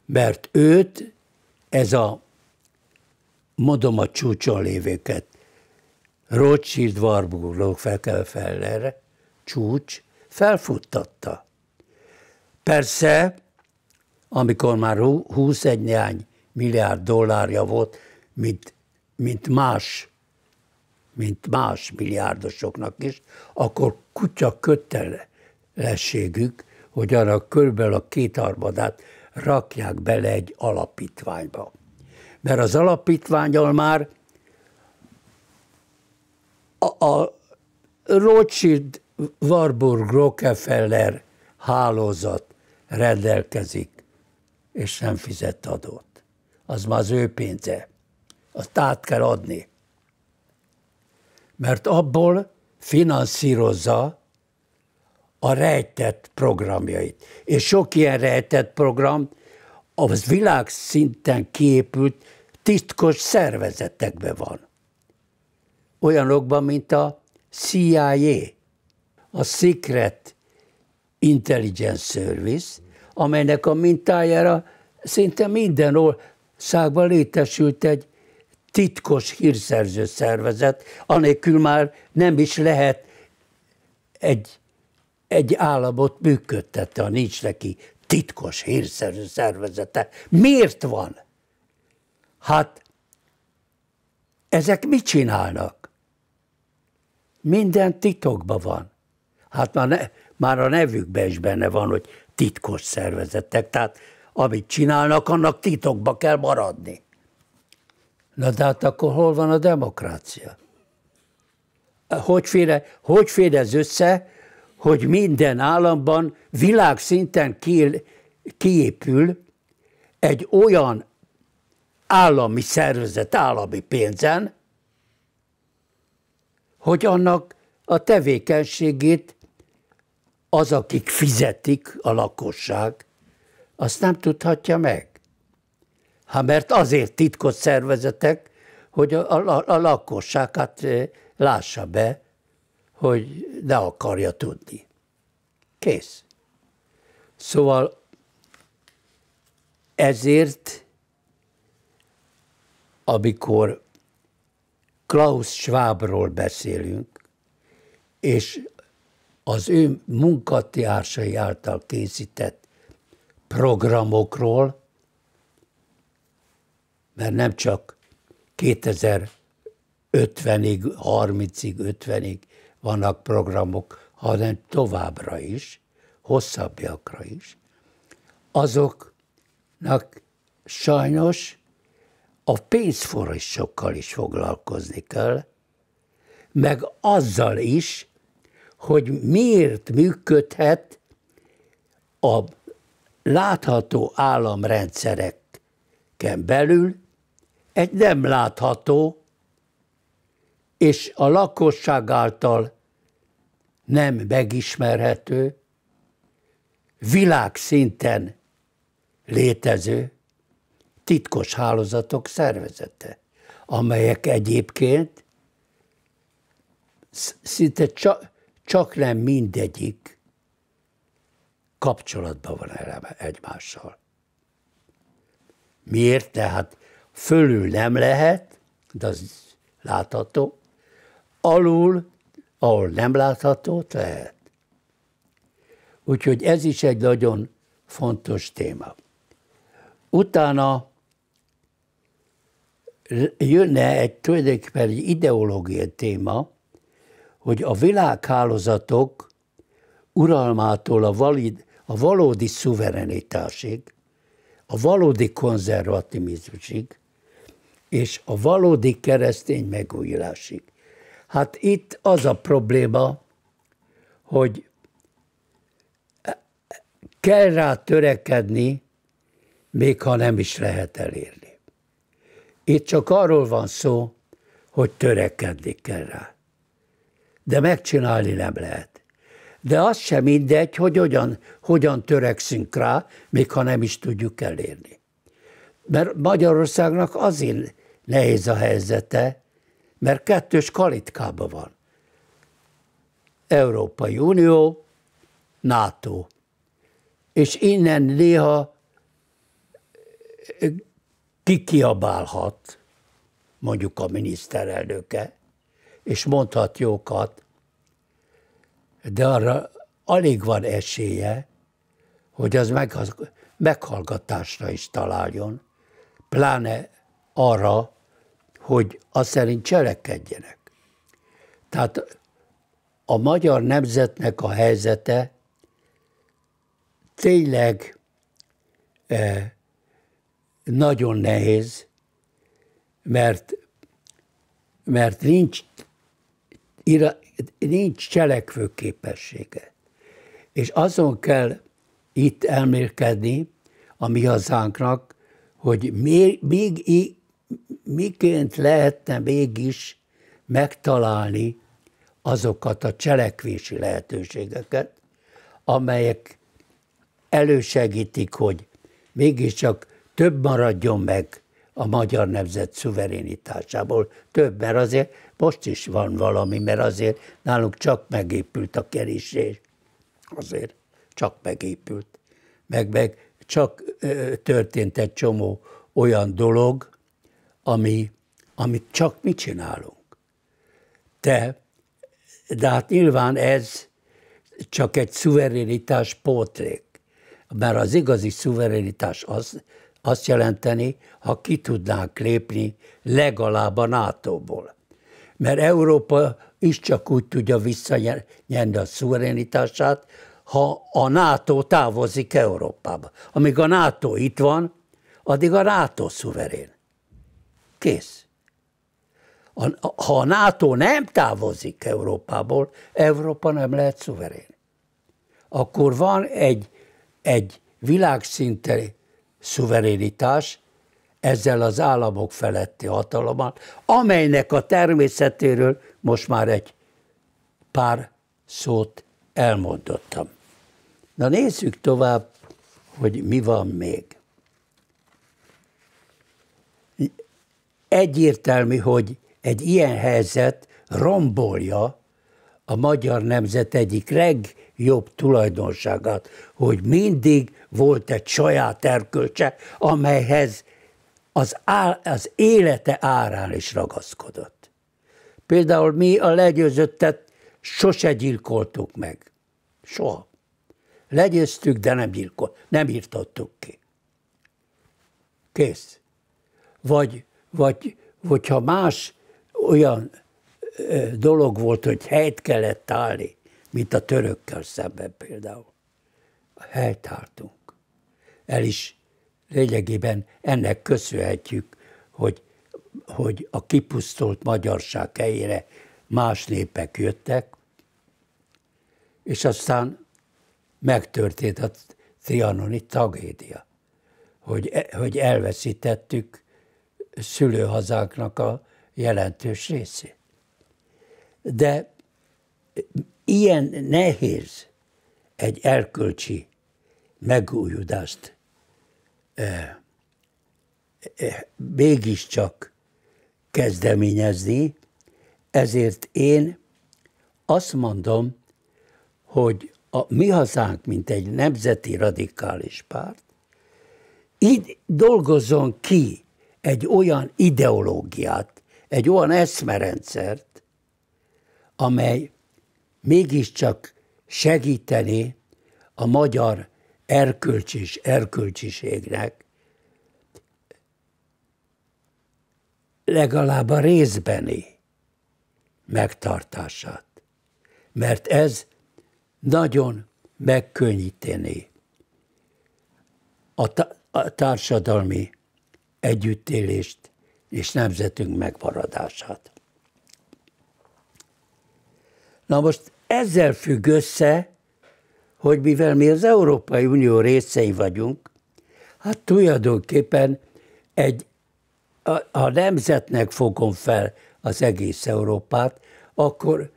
mert őt ez a mondom a csúcson lévőket, Rothschild Warburg erre, csúcs, felfuttatta. Persze, amikor már 21 néhány milliárd dollárja volt, mint, mint más, mint más milliárdosoknak is, akkor kutya kötelességük, hogy arra körülbelül a kétharmadát rakják bele egy alapítványba mert az alapítványal már a, a Rothschild Warburg Rockefeller hálózat rendelkezik, és nem fizet adót. Az már az ő pénze. Azt át kell adni. Mert abból finanszírozza a rejtett programjait. És sok ilyen rejtett program, az világszinten képült titkos szervezetekben van. Olyanokban, mint a CIA, a Secret Intelligence Service, amelynek a mintájára szinte minden országban létesült egy titkos hírszerző szervezet, anélkül már nem is lehet egy, egy államot működtetni, ha nincs neki titkos hírszerű szervezete. Miért van? Hát ezek mit csinálnak? Minden titokban van. Hát már, ne, már a nevükben is benne van, hogy titkos szervezetek. Tehát amit csinálnak, annak titokba kell maradni. Na de hát akkor hol van a demokrácia? Hogy féle, hogy fél ez össze hogy minden államban világszinten kiépül egy olyan állami szervezet állami pénzen, hogy annak a tevékenységét az, akik fizetik, a lakosság, azt nem tudhatja meg. ha mert azért titkos szervezetek, hogy a, a, a lakosság hát eh, lássa be, hogy ne akarja tudni. Kész. Szóval ezért, amikor Klaus Schwabról beszélünk, és az ő munkatársai által készített programokról, mert nem csak 2050-ig, 30-ig, 50-ig vannak programok, hanem továbbra is, hosszabbiakra is, azoknak sajnos a pénzforrásokkal is foglalkozni kell, meg azzal is, hogy miért működhet a látható államrendszereken belül egy nem látható, és a lakosság által nem megismerhető, világszinten létező titkos hálózatok szervezete, amelyek egyébként szinte csak, csak nem mindegyik kapcsolatban van eleme egymással. Miért? Tehát fölül nem lehet, de az látható, alul ahol nem láthatót lehet. Úgyhogy ez is egy nagyon fontos téma. Utána jönne egy tulajdonképpen egy ideológiai téma, hogy a világhálózatok uralmától a, valid, a valódi szuverenitásig, a valódi konzervatimizmusig és a valódi keresztény megújulásig. Hát itt az a probléma, hogy kell rá törekedni, még ha nem is lehet elérni. Itt csak arról van szó, hogy törekedni kell rá. De megcsinálni nem lehet. De az sem mindegy, hogy hogyan, hogyan törekszünk rá, még ha nem is tudjuk elérni. Mert Magyarországnak azért nehéz a helyzete, mert kettős kalitkában van. Európai Unió, NATO. És innen néha eh, kikiabálhat mondjuk a miniszterelnöke, és mondhat jókat, de arra alig van esélye, hogy az meghallgatásra is találjon, pláne arra, hogy azt szerint cselekedjenek. Tehát a magyar nemzetnek a helyzete tényleg eh, nagyon nehéz, mert, mert nincs, ira, nincs cselekvőképessége. És azon kell itt elmélkedni a mi hazánknak, hogy még, még miként lehetne mégis megtalálni azokat a cselekvési lehetőségeket, amelyek elősegítik, hogy mégiscsak több maradjon meg a magyar nemzet szuverenitásából. Több, mert azért most is van valami, mert azért nálunk csak megépült a kerítés. Azért csak megépült. Meg, meg csak ö, történt egy csomó olyan dolog, ami, amit csak mi csinálunk. Te, de hát nyilván ez csak egy szuverenitás pótlék. Mert az igazi szuverenitás az, azt jelenteni, ha ki tudnánk lépni legalább a NATO-ból. Mert Európa is csak úgy tudja visszanyerni a szuverenitását, ha a NATO távozik Európába. Amíg a NATO itt van, addig a NATO szuverén. Kész. A, ha a NATO nem távozik Európából, Európa nem lehet szuverén. Akkor van egy, egy világszinte szuverénitás ezzel az államok feletti hatalommal, amelynek a természetéről most már egy pár szót elmondottam. Na nézzük tovább, hogy mi van még. Egyértelmű, hogy egy ilyen helyzet rombolja a magyar nemzet egyik legjobb tulajdonságát, hogy mindig volt egy saját erkölcse, amelyhez az, áll, az élete árán is ragaszkodott. Például mi a legyőzöttet sose gyilkoltuk meg. Soha. Legyőztük, de nem gyilkoltuk, nem írtottuk ki. Kész. Vagy vagy hogyha más olyan dolog volt, hogy helyt kellett állni, mint a törökkel szemben például. Helyt álltunk. El is lényegében ennek köszönhetjük, hogy, hogy a kipusztult magyarság helyére más népek jöttek, és aztán megtörtént a trianoni tragédia, hogy, hogy elveszítettük szülőhazáknak a jelentős részét. De ilyen nehéz egy erkölcsi megújulást e, e, mégiscsak kezdeményezni, ezért én azt mondom, hogy a mi hazánk, mint egy nemzeti radikális párt, így dolgozzon ki egy olyan ideológiát, egy olyan eszmerendszert, amely mégiscsak segíteni a magyar erkölcs és erkölcsiségnek legalább a részbeni megtartását. Mert ez nagyon megkönnyíteni a, ta- a társadalmi együttélést és nemzetünk megmaradását. Na most ezzel függ össze, hogy mivel mi az Európai Unió részei vagyunk, hát tulajdonképpen egy, a, a nemzetnek fogom fel az egész Európát, akkor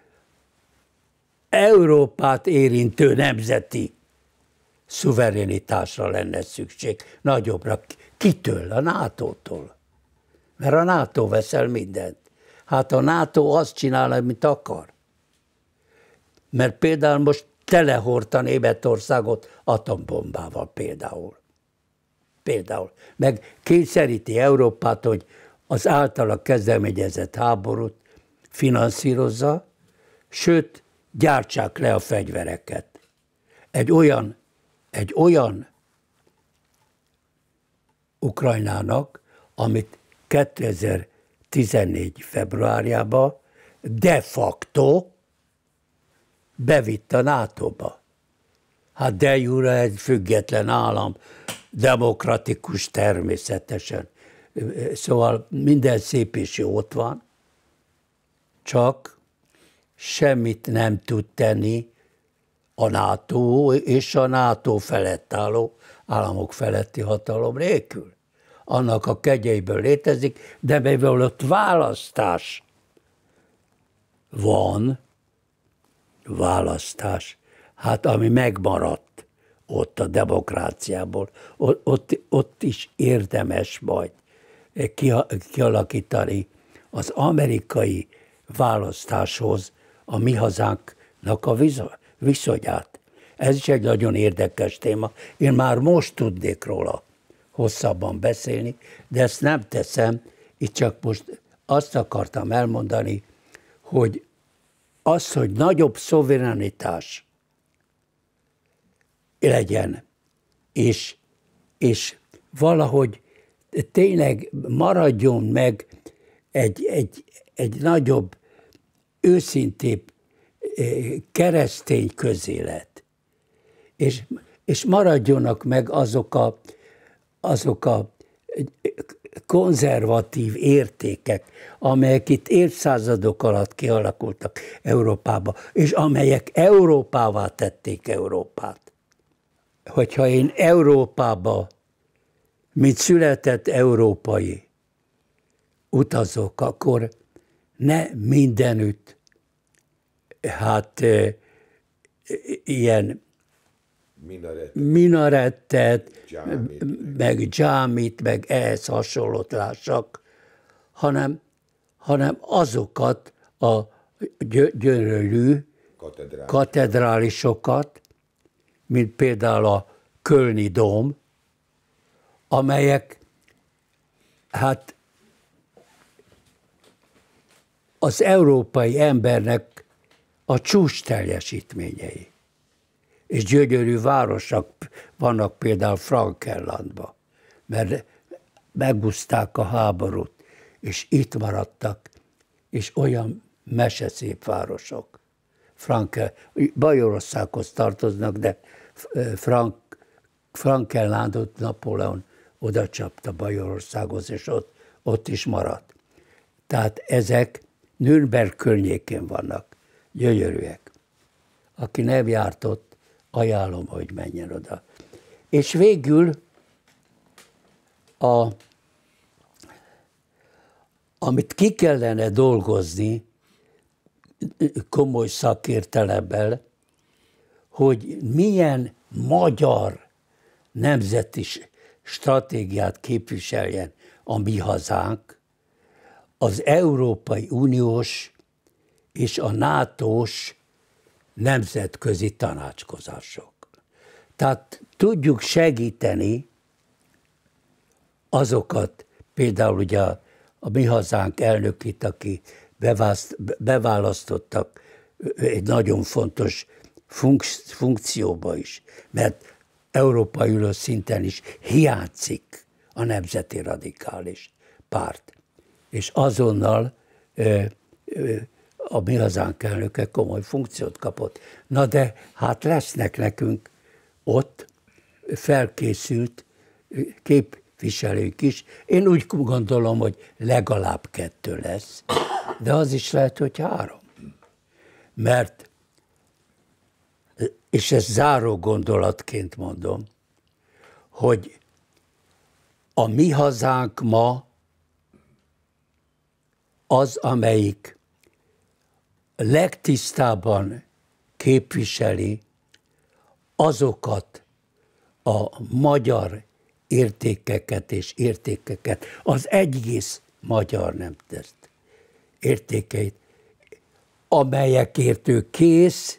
Európát érintő nemzeti szuverenitásra lenne szükség, nagyobbra, Kitől? A NATO-tól. Mert a NATO veszel mindent. Hát a NATO azt csinál, amit akar. Mert például most telehordta Németországot atombombával például. Például. Meg kényszeríti Európát, hogy az általa kezdeményezett háborút finanszírozza, sőt, gyártsák le a fegyvereket. Egy olyan, egy olyan Ukrajnának, amit 2014. februárjában de facto bevitt a NATO-ba. Hát de jura egy független állam, demokratikus természetesen. Szóval minden szép és jó ott van, csak semmit nem tud tenni a NATO és a NATO felett álló államok feletti hatalom nélkül. Annak a kegyeiből létezik, de mivel ott választás van, választás, hát ami megmaradt ott a demokráciából, ott, ott, ott is érdemes majd kialakítani az amerikai választáshoz a mi hazánknak a viszonyát. Ez is egy nagyon érdekes téma. Én már most tudnék róla hosszabban beszélni, de ezt nem teszem, itt csak most azt akartam elmondani, hogy az, hogy nagyobb szoverenitás legyen, és, és valahogy tényleg maradjon meg egy, egy, egy nagyobb, őszintébb eh, keresztény közélet és, és maradjonak meg azok a, azok a konzervatív értékek, amelyek itt évszázadok alatt kialakultak Európába, és amelyek Európává tették Európát. Hogyha én Európába, mint született európai utazok, akkor ne mindenütt, hát e, e, ilyen Minaretet, minaretet dzsámit, meg dzsámit, meg ehhez hasonlót lássak, hanem, hanem azokat a gyönyörű Katedrális. katedrálisokat, mint például a Kölni Dóm, amelyek hát az európai embernek a csúcs teljesítményei és gyönyörű városok vannak például Frankellandban, mert megúzták a háborút, és itt maradtak, és olyan meseszép városok. Franke, Bajorországhoz tartoznak, de Frank, Frankellandot Napóleon oda csapta Bajorországhoz, és ott, ott is maradt. Tehát ezek Nürnberg környékén vannak, gyönyörűek. Aki nem járt ott, ajánlom, hogy menjen oda. És végül a, amit ki kellene dolgozni komoly szakértelemmel, hogy milyen magyar nemzeti stratégiát képviseljen a mi hazánk, az Európai Uniós és a NATO-s nemzetközi tanácskozások. Tehát tudjuk segíteni azokat, például ugye a, a mi hazánk elnökét, aki bevászt, beválasztottak egy nagyon fontos funk, funkcióba is, mert Európai szinten is hiányzik a nemzeti radikális párt. És azonnal ö, ö, a mi hazánk elnöke komoly funkciót kapott. Na de hát lesznek nekünk ott felkészült képviselők is. Én úgy gondolom, hogy legalább kettő lesz, de az is lehet, hogy három. Mert, és ezt záró gondolatként mondom, hogy a mi hazánk ma az, amelyik legtisztában képviseli azokat a magyar értékeket és értékeket, az egész magyar tett értékeit, amelyekért ő kész,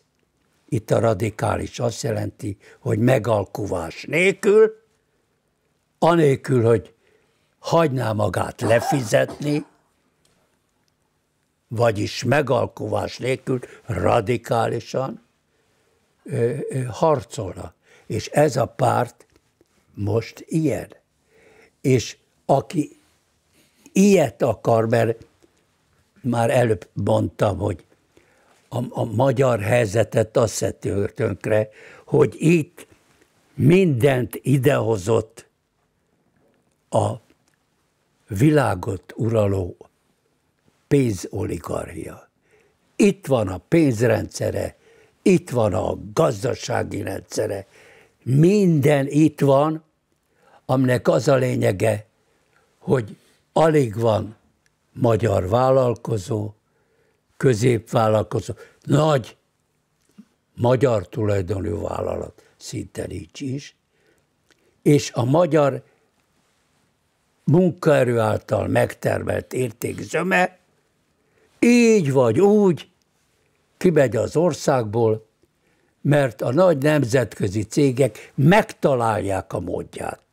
itt a radikális azt jelenti, hogy megalkuvás nélkül, anélkül, hogy hagyná magát lefizetni, vagyis megalkovás nélkül radikálisan ö, ö, harcolnak. És ez a párt most ilyen. És aki ilyet akar, mert már előbb mondtam, hogy a, a magyar helyzetet azt szedtük tönkre, hogy itt mindent idehozott a világot uraló pénzoligarchia. Itt van a pénzrendszere, itt van a gazdasági rendszere, minden itt van, aminek az a lényege, hogy alig van magyar vállalkozó, középvállalkozó, nagy magyar tulajdonú vállalat, szinte nincs is, és a magyar munkaerő által megtermelt érték zöme így vagy úgy kimegy az országból, mert a nagy nemzetközi cégek megtalálják a módját,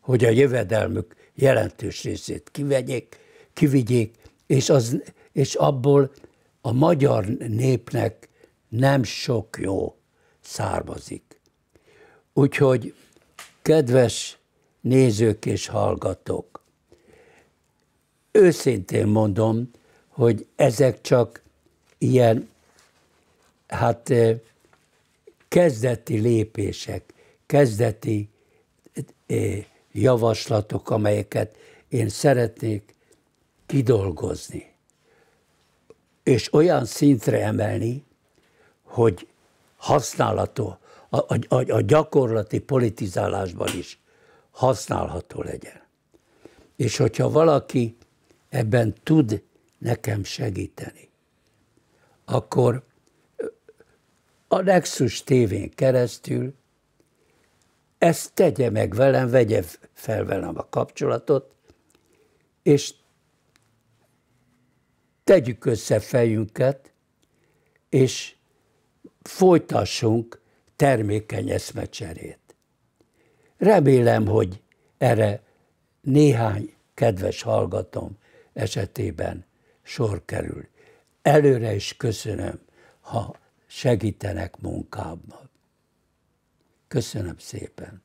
hogy a jövedelmük jelentős részét kivegyék, kivigyék, és, az, és abból a magyar népnek nem sok jó származik. Úgyhogy, kedves nézők és hallgatók, őszintén mondom, hogy ezek csak ilyen, hát kezdeti lépések, kezdeti javaslatok, amelyeket én szeretnék kidolgozni, és olyan szintre emelni, hogy használható, a, a, a gyakorlati politizálásban is használható legyen. És hogyha valaki ebben tud nekem segíteni. Akkor a Nexus tévén keresztül ezt tegye meg velem, vegye fel velem a kapcsolatot, és tegyük össze fejünket, és folytassunk termékeny eszmecserét. Remélem, hogy erre néhány kedves hallgatom esetében sor kerül. Előre is köszönöm, ha segítenek munkámban. Köszönöm szépen!